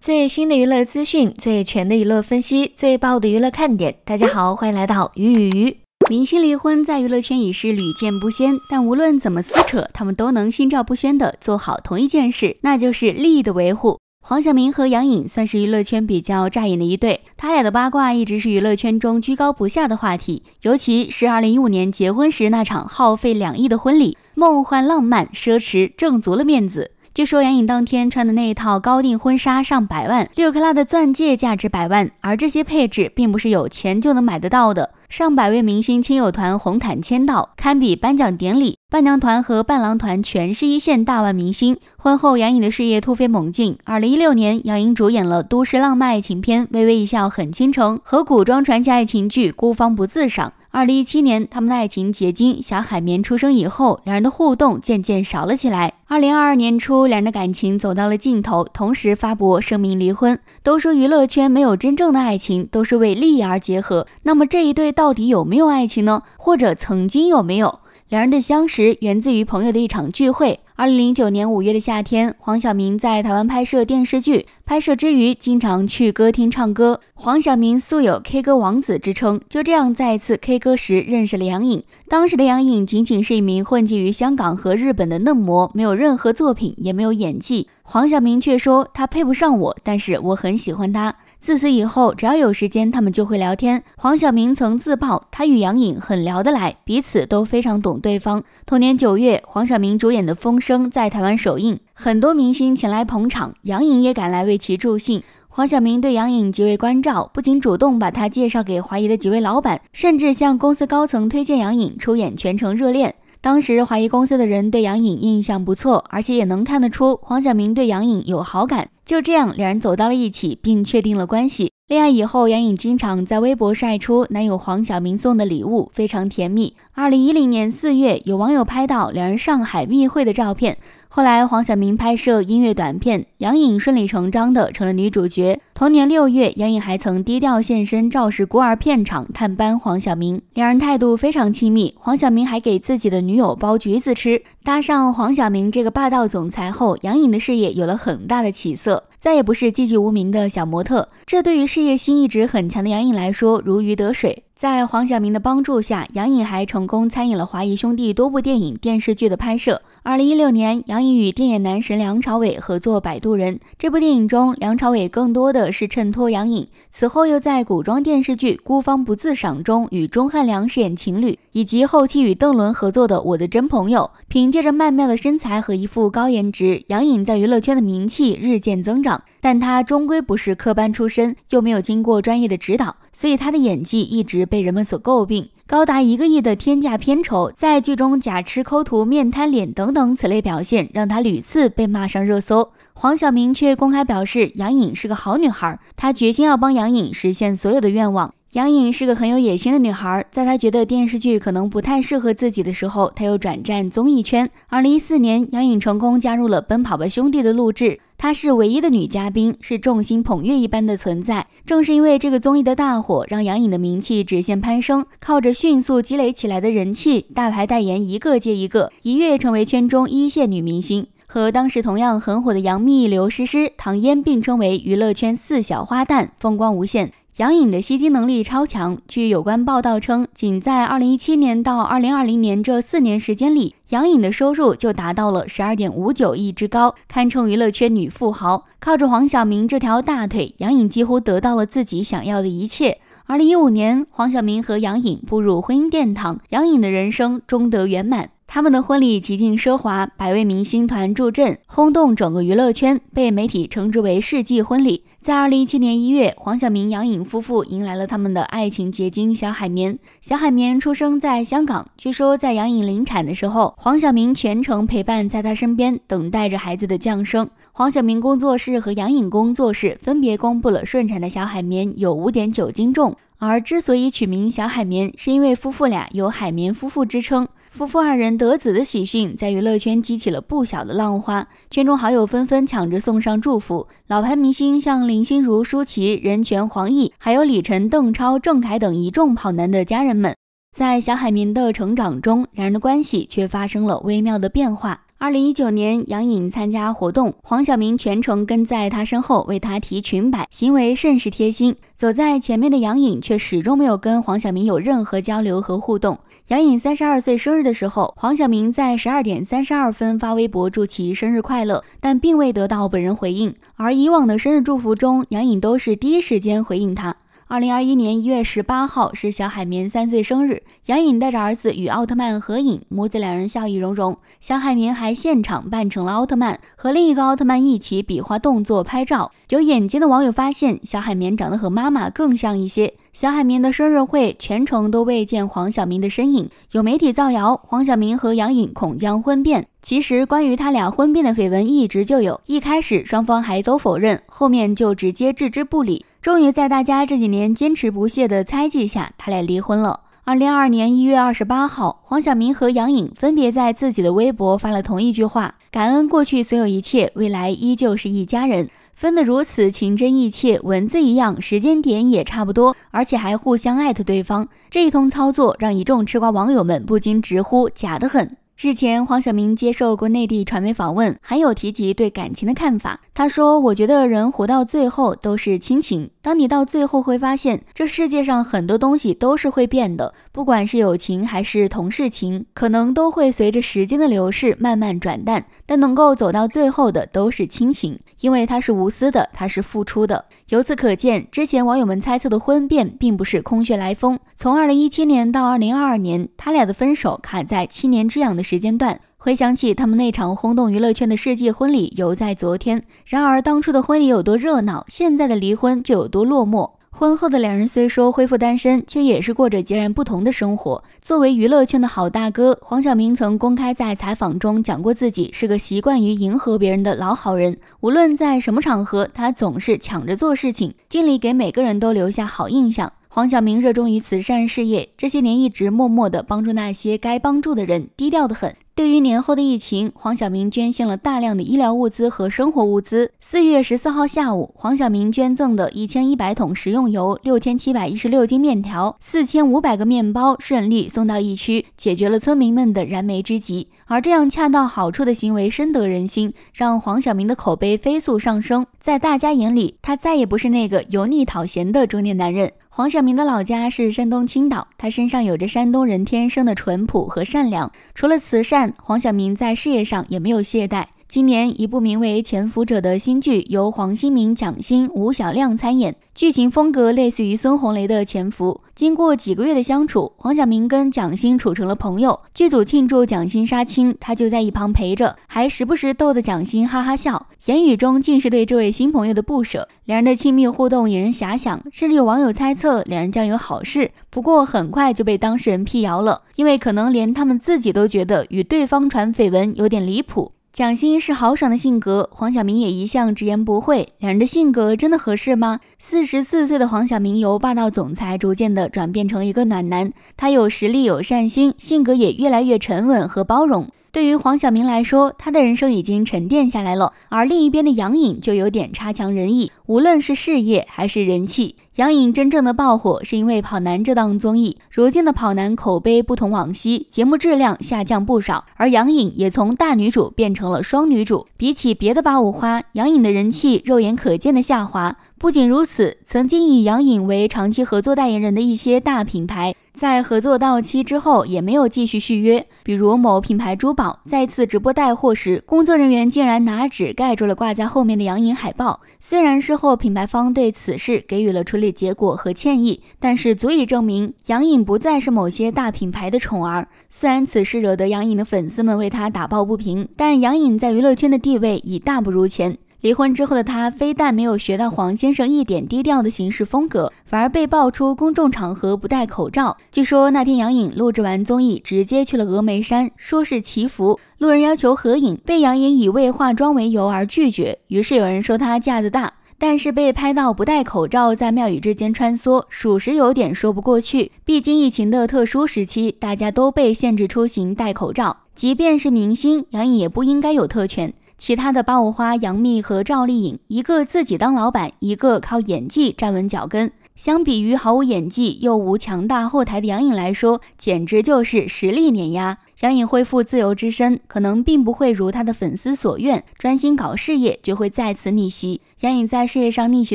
最新的娱乐资讯，最全的娱乐分析，最爆的娱乐看点。大家好，欢迎来到鱼与鱼。明星离婚在娱乐圈已是屡见不鲜，但无论怎么撕扯，他们都能心照不宣的做好同一件事，那就是利益的维护。黄晓明和杨颖算是娱乐圈比较扎眼的一对，他俩的八卦一直是娱乐圈中居高不下的话题，尤其是二零一五年结婚时那场耗费两亿的婚礼，梦幻浪漫，奢侈，挣足了面子。据说杨颖当天穿的那一套高定婚纱上百万，六克拉的钻戒价值百万，而这些配置并不是有钱就能买得到的。上百位明星亲友团红毯签到，堪比颁奖典礼。伴娘团和伴郎团全是一线大腕明星。婚后杨颖的事业突飞猛进，二零一六年杨颖主演了都市浪漫爱情片《微微一笑很倾城》和古装传奇爱情剧《孤芳不自赏》。二零一七年，他们的爱情结晶小海绵出生以后，两人的互动渐渐少了起来。二零二二年初，两人的感情走到了尽头，同时发布声明离婚。都说娱乐圈没有真正的爱情，都是为利益而结合。那么这一对到底有没有爱情呢？或者曾经有没有？两人的相识源自于朋友的一场聚会。二零零九年五月的夏天，黄晓明在台湾拍摄电视剧。拍摄之余，经常去歌厅唱歌。黄晓明素有 K 歌王子之称，就这样在一次 K 歌时认识了杨颖。当时的杨颖仅仅是一名混迹于香港和日本的嫩模，没有任何作品，也没有演技。黄晓明却说：“她配不上我，但是我很喜欢她。”自此以后，只要有时间，他们就会聊天。黄晓明曾自曝，他与杨颖很聊得来，彼此都非常懂对方。同年九月，黄晓明主演的《风声》在台湾首映，很多明星前来捧场，杨颖也赶来为其助兴。黄晓明对杨颖极为关照，不仅主动把她介绍给华谊的几位老板，甚至向公司高层推荐杨颖出演《全城热恋》。当时华谊公司的人对杨颖印象不错，而且也能看得出黄晓明对杨颖有好感。就这样，两人走到了一起，并确定了关系。恋爱以后，杨颖经常在微博晒出男友黄晓明送的礼物，非常甜蜜。二零一零年四月，有网友拍到两人上海密会的照片。后来，黄晓明拍摄音乐短片，杨颖顺理成章的成了女主角。同年六月，杨颖还曾低调现身赵氏孤儿片场探班黄晓明，两人态度非常亲密。黄晓明还给自己的女友剥橘子吃。搭上黄晓明这个霸道总裁后，杨颖的事业有了很大的起色，再也不是寂寂无名的小模特。这对于事业心一直很强的杨颖来说，如鱼得水。在黄晓明的帮助下，杨颖还成功参演了华谊兄弟多部电影、电视剧的拍摄。二零一六年，杨颖与电影男神梁朝伟合作《摆渡人》这部电影中，梁朝伟更多的是衬托杨颖。此后，又在古装电视剧《孤芳不自赏》中与钟汉良饰演情侣，以及后期与邓伦合作的《我的真朋友》，凭借着曼妙的身材和一副高颜值，杨颖在娱乐圈的名气日渐增长。但他终归不是科班出身，又没有经过专业的指导，所以他的演技一直被人们所诟病。高达一个亿的天价片酬，在剧中假吃抠图、面瘫脸等等此类表现，让他屡次被骂上热搜。黄晓明却公开表示，杨颖是个好女孩，他决心要帮杨颖实现所有的愿望。杨颖是个很有野心的女孩，在她觉得电视剧可能不太适合自己的时候，她又转战综艺圈。二零一四年，杨颖成功加入了《奔跑吧兄弟》的录制。她是唯一的女嘉宾，是众星捧月一般的存在。正是因为这个综艺的大火，让杨颖的名气直线攀升。靠着迅速积累起来的人气，大牌代言一个接一个，一跃成为圈中一线女明星，和当时同样很火的杨幂、刘诗诗、唐嫣并称为娱乐圈四小花旦，风光无限。杨颖的吸金能力超强，据有关报道称，仅在二零一七年到二零二零年这四年时间里，杨颖的收入就达到了十二点五九亿之高，堪称娱乐圈女富豪。靠着黄晓明这条大腿，杨颖几乎得到了自己想要的一切。二零一五年，黄晓明和杨颖步入婚姻殿堂，杨颖的人生终得圆满。他们的婚礼极尽奢华，百位明星团助阵，轰动整个娱乐圈，被媒体称之为世纪婚礼。在二零一七年一月，黄晓明、杨颖夫妇迎来了他们的爱情结晶小海绵。小海绵出生在香港，据说在杨颖临产的时候，黄晓明全程陪伴在她身边，等待着孩子的降生。黄晓明工作室和杨颖工作室分别公布了顺产的小海绵有五点九斤重，而之所以取名小海绵，是因为夫妇俩有“海绵夫妇”之称。夫妇二人得子的喜讯在娱乐圈激起了不小的浪花，圈中好友纷纷抢着送上祝福。老牌明星像林心如、舒淇、任泉、黄奕，还有李晨、邓超、郑恺等一众跑男的家人们，在小海绵的成长中，两人的关系却发生了微妙的变化。二零一九年，杨颖参加活动，黄晓明全程跟在她身后为她提裙摆，行为甚是贴心。走在前面的杨颖却始终没有跟黄晓明有任何交流和互动。杨颖三十二岁生日的时候，黄晓明在十二点三十二分发微博祝其生日快乐，但并未得到本人回应。而以往的生日祝福中，杨颖都是第一时间回应他。二零二一年一月十八号是小海绵三岁生日，杨颖带着儿子与奥特曼合影，母子两人笑意融融。小海绵还现场扮成了奥特曼，和另一个奥特曼一起比划动作拍照。有眼尖的网友发现，小海绵长得和妈妈更像一些。小海绵的生日会全程都未见黄晓明的身影。有媒体造谣黄晓明和杨颖恐将婚变，其实关于他俩婚变的绯闻一直就有，一开始双方还都否认，后面就直接置之不理。终于在大家这几年坚持不懈的猜忌下，他俩离婚了。二零二二年一月二十八号，黄晓明和杨颖分别在自己的微博发了同一句话：“感恩过去所有一切，未来依旧是一家人。”分得如此情真意切，文字一样，时间点也差不多，而且还互相艾特对方，这一通操作让一众吃瓜网友们不禁直呼假的很。日前，黄晓明接受过内地传媒访问，还有提及对感情的看法。他说：“我觉得人活到最后都是亲情，当你到最后会发现，这世界上很多东西都是会变的，不管是友情还是同事情，可能都会随着时间的流逝慢慢转淡。但能够走到最后的都是亲情，因为它是无私的，它是付出的。由此可见，之前网友们猜测的婚变并不是空穴来风。从2017年到2022年，他俩的分手卡在七年之痒的。”时间段，回想起他们那场轰动娱乐圈的世纪婚礼，犹在昨天。然而，当初的婚礼有多热闹，现在的离婚就有多落寞。婚后的两人虽说恢复单身，却也是过着截然不同的生活。作为娱乐圈的好大哥，黄晓明曾公开在采访中讲过，自己是个习惯于迎合别人的老好人。无论在什么场合，他总是抢着做事情，尽力给每个人都留下好印象。黄晓明热衷于慈善事业，这些年一直默默地帮助那些该帮助的人，低调得很。对于年后的疫情，黄晓明捐献了大量的医疗物资和生活物资。四月十四号下午，黄晓明捐赠的一千一百桶食用油、六千七百一十六斤面条、四千五百个面包，顺利送到疫区，解决了村民们的燃眉之急。而这样恰到好处的行为深得人心，让黄晓明的口碑飞速上升。在大家眼里，他再也不是那个油腻讨嫌的中年男人。黄晓明的老家是山东青岛，他身上有着山东人天生的淳朴和善良。除了慈善，黄晓明在事业上也没有懈怠。今年一部名为《潜伏者》的新剧，由黄新明、蒋欣、吴小亮参演，剧情风格类似于孙红雷的《潜伏》。经过几个月的相处，黄晓明跟蒋欣处成了朋友。剧组庆祝蒋欣杀青，他就在一旁陪着，还时不时逗得蒋欣哈哈笑，言语中尽是对这位新朋友的不舍。两人的亲密互动引人遐想，甚至有网友猜测两人将有好事。不过很快就被当事人辟谣了，因为可能连他们自己都觉得与对方传绯闻有点离谱。蒋欣是豪爽的性格，黄晓明也一向直言不讳，两人的性格真的合适吗？四十四岁的黄晓明由霸道总裁逐渐的转变成一个暖男，他有实力，有善心，性格也越来越沉稳和包容。对于黄晓明来说，他的人生已经沉淀下来了，而另一边的杨颖就有点差强人意。无论是事业还是人气，杨颖真正的爆火是因为《跑男》这档综艺。如今的《跑男》口碑不同往昔，节目质量下降不少，而杨颖也从大女主变成了双女主。比起别的八五花，杨颖的人气肉眼可见的下滑。不仅如此，曾经以杨颖为长期合作代言人的一些大品牌。在合作到期之后，也没有继续续约。比如某品牌珠宝再次直播带货时，工作人员竟然拿纸盖住了挂在后面的杨颖海报。虽然事后品牌方对此事给予了处理结果和歉意，但是足以证明杨颖不再是某些大品牌的宠儿。虽然此事惹得杨颖的粉丝们为他打抱不平，但杨颖在娱乐圈的地位已大不如前。离婚之后的他，非但没有学到黄先生一点低调的行事风格，反而被爆出公众场合不戴口罩。据说那天杨颖录制完综艺，直接去了峨眉山，说是祈福。路人要求合影，被杨颖以未化妆为由而拒绝。于是有人说她架子大，但是被拍到不戴口罩在庙宇之间穿梭，属实有点说不过去。毕竟疫情的特殊时期，大家都被限制出行、戴口罩，即便是明星，杨颖也不应该有特权。其他的八五花，杨幂和赵丽颖，一个自己当老板，一个靠演技站稳脚跟。相比于毫无演技又无强大后台的杨颖来说，简直就是实力碾压。杨颖恢复自由之身，可能并不会如她的粉丝所愿，专心搞事业就会再次逆袭。杨颖在事业上逆袭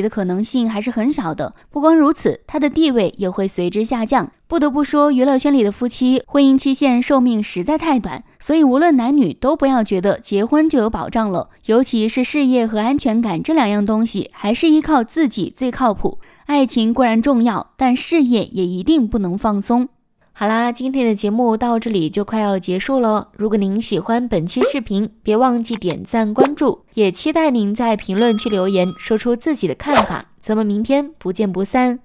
的可能性还是很小的。不光如此，她的地位也会随之下降。不得不说，娱乐圈里的夫妻婚姻期限寿命实在太短，所以无论男女都不要觉得结婚就有保障了。尤其是事业和安全感这两样东西，还是依靠自己最靠谱。爱情固然重要，但事业也一定不能放松。好啦，今天的节目到这里就快要结束了。如果您喜欢本期视频，别忘记点赞关注，也期待您在评论区留言，说出自己的看法。咱们明天不见不散。